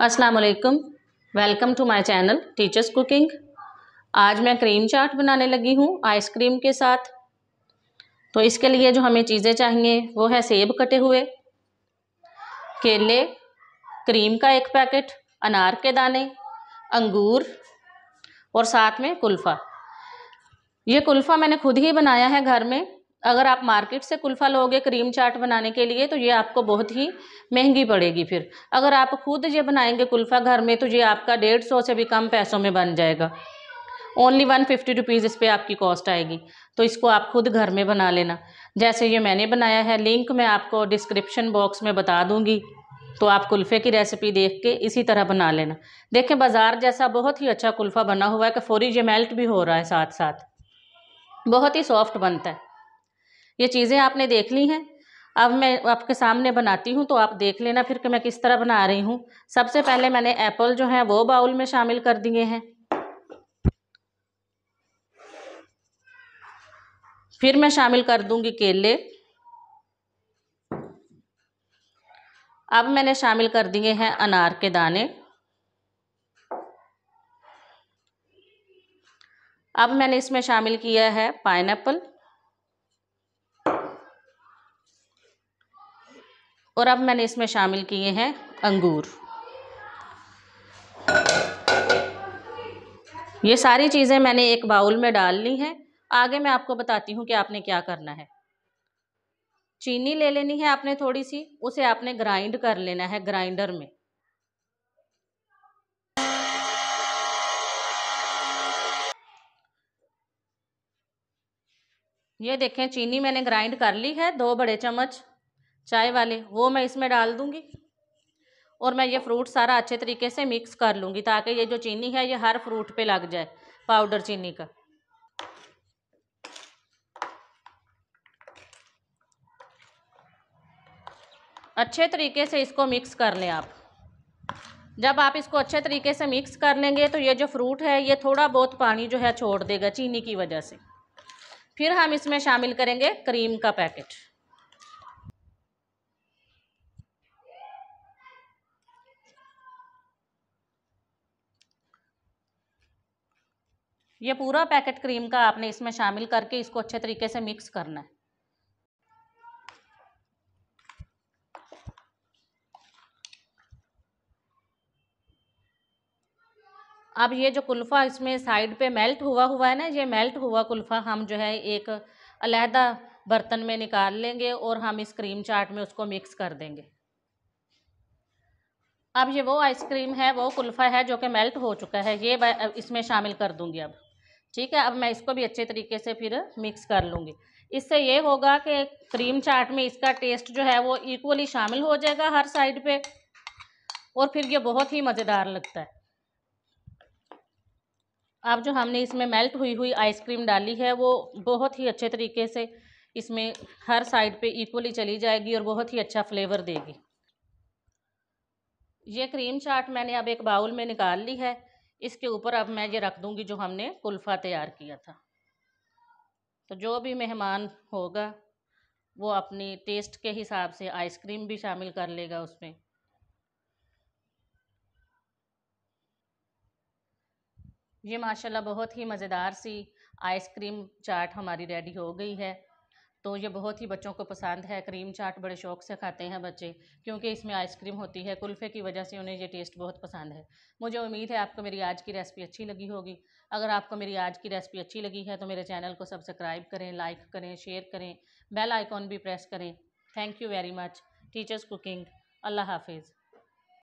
असलकम welcome to my channel teachers cooking आज मैं क्रीम चाट बनाने लगी हूँ आइसक्रीम के साथ तो इसके लिए जो हमें चीज़ें चाहिए वो है सेब कटे हुए केले क्रीम का एक पैकेट अनार के दाने अंगूर और साथ में कुल्फ़ा ये कुल्फ़ा मैंने खुद ही बनाया है घर में अगर आप मार्केट से कुल्फ़ा लोगे क्रीम चाट बनाने के लिए तो ये आपको बहुत ही महंगी पड़ेगी फिर अगर आप खुद ये बनाएंगे कुल्फ़ा घर में तो ये आपका डेढ़ सौ से भी कम पैसों में बन जाएगा ओनली वन फिफ्टी रुपीज़ इस पर आपकी कॉस्ट आएगी तो इसको आप खुद घर में बना लेना जैसे ये मैंने बनाया है लिंक मैं आपको डिस्क्रिप्शन बॉक्स में बता दूँगी तो आप कुल्फ़े की रेसिपी देख के इसी तरह बना लेना देखें बाज़ार जैसा बहुत ही अच्छा कुल्फ़ा बना हुआ है कि फौरी ये मेल्ट भी हो रहा है साथ साथ बहुत ही सॉफ्ट बनता है ये चीज़ें आपने देख ली हैं अब मैं आपके सामने बनाती हूँ तो आप देख लेना फिर कि मैं किस तरह बना रही हूँ सबसे पहले मैंने एप्पल जो है वो बाउल में शामिल कर दिए हैं फिर मैं शामिल कर दूंगी केले अब मैंने शामिल कर दिए हैं अनार के दाने अब मैंने इसमें शामिल किया है पाइनएप्पल और अब मैंने इसमें शामिल किए हैं अंगूर ये सारी चीज़ें मैंने एक बाउल में डाल ली हैं आगे मैं आपको बताती हूँ कि आपने क्या करना है चीनी ले लेनी है आपने थोड़ी सी उसे आपने ग्राइंड कर लेना है ग्राइंडर में ये देखें चीनी मैंने ग्राइंड कर ली है दो बड़े चम्मच चाय वाले वो मैं इसमें डाल दूँगी और मैं ये फ्रूट सारा अच्छे तरीके से मिक्स कर लूँगी ताकि ये जो चीनी है ये हर फ्रूट पे लग जाए पाउडर चीनी का अच्छे तरीके से इसको मिक्स कर लें आप जब आप इसको अच्छे तरीके से मिक्स कर लेंगे तो ये जो फ्रूट है ये थोड़ा बहुत पानी जो है छोड़ देगा चीनी की वजह से फिर हम इसमें शामिल करेंगे क्रीम का पैकेट ये पूरा पैकेट क्रीम का आपने इसमें शामिल करके इसको अच्छे तरीके से मिक्स करना है अब ये जो कुल्फ़ा इसमें साइड पे मेल्ट हुआ हुआ है ना ये मेल्ट हुआ कुल्फ़ा हम जो है एक अलहदा बर्तन में निकाल लेंगे और हम इस क्रीम चाट में उसको मिक्स कर देंगे अब ये वो आइसक्रीम है वो कुल्फ़ा है जो कि मेल्ट हो चुका है ये इसमें शामिल कर दूंगी अब ठीक है अब मैं इसको भी अच्छे तरीके से फिर मिक्स कर लूँगी इससे ये होगा कि क्रीम चाट में इसका टेस्ट जो है वो इक्वली शामिल हो जाएगा हर साइड पे और फिर ये बहुत ही मज़ेदार लगता है अब जो हमने इसमें मेल्ट हुई हुई आइसक्रीम डाली है वो बहुत ही अच्छे तरीके से इसमें हर साइड पे इक्वली चली जाएगी और बहुत ही अच्छा फ्लेवर देगी ये क्रीम चाट मैंने अब एक बाउल में निकाल ली है इसके ऊपर अब मैं ये रख दूँगी जो हमने कुल्फ़ा तैयार किया था तो जो भी मेहमान होगा वो अपनी टेस्ट के हिसाब से आइसक्रीम भी शामिल कर लेगा उसमें ये माशाल्लाह बहुत ही मज़ेदार सी आइसक्रीम चाट हमारी रेडी हो गई है तो ये बहुत ही बच्चों को पसंद है क्रीम चाट बड़े शौक से खाते हैं बच्चे क्योंकि इसमें आइसक्रीम होती है कुल्फ़े की वजह से उन्हें ये टेस्ट बहुत पसंद है मुझे उम्मीद है आपको मेरी आज की रेसिपी अच्छी लगी होगी अगर आपको मेरी आज की रेसिपी अच्छी लगी है तो मेरे चैनल को सब्सक्राइब करें लाइक करें शेयर करें बेल आइकॉन भी प्रेस करें thank you very much teachers cooking अल्लाह हाफिज़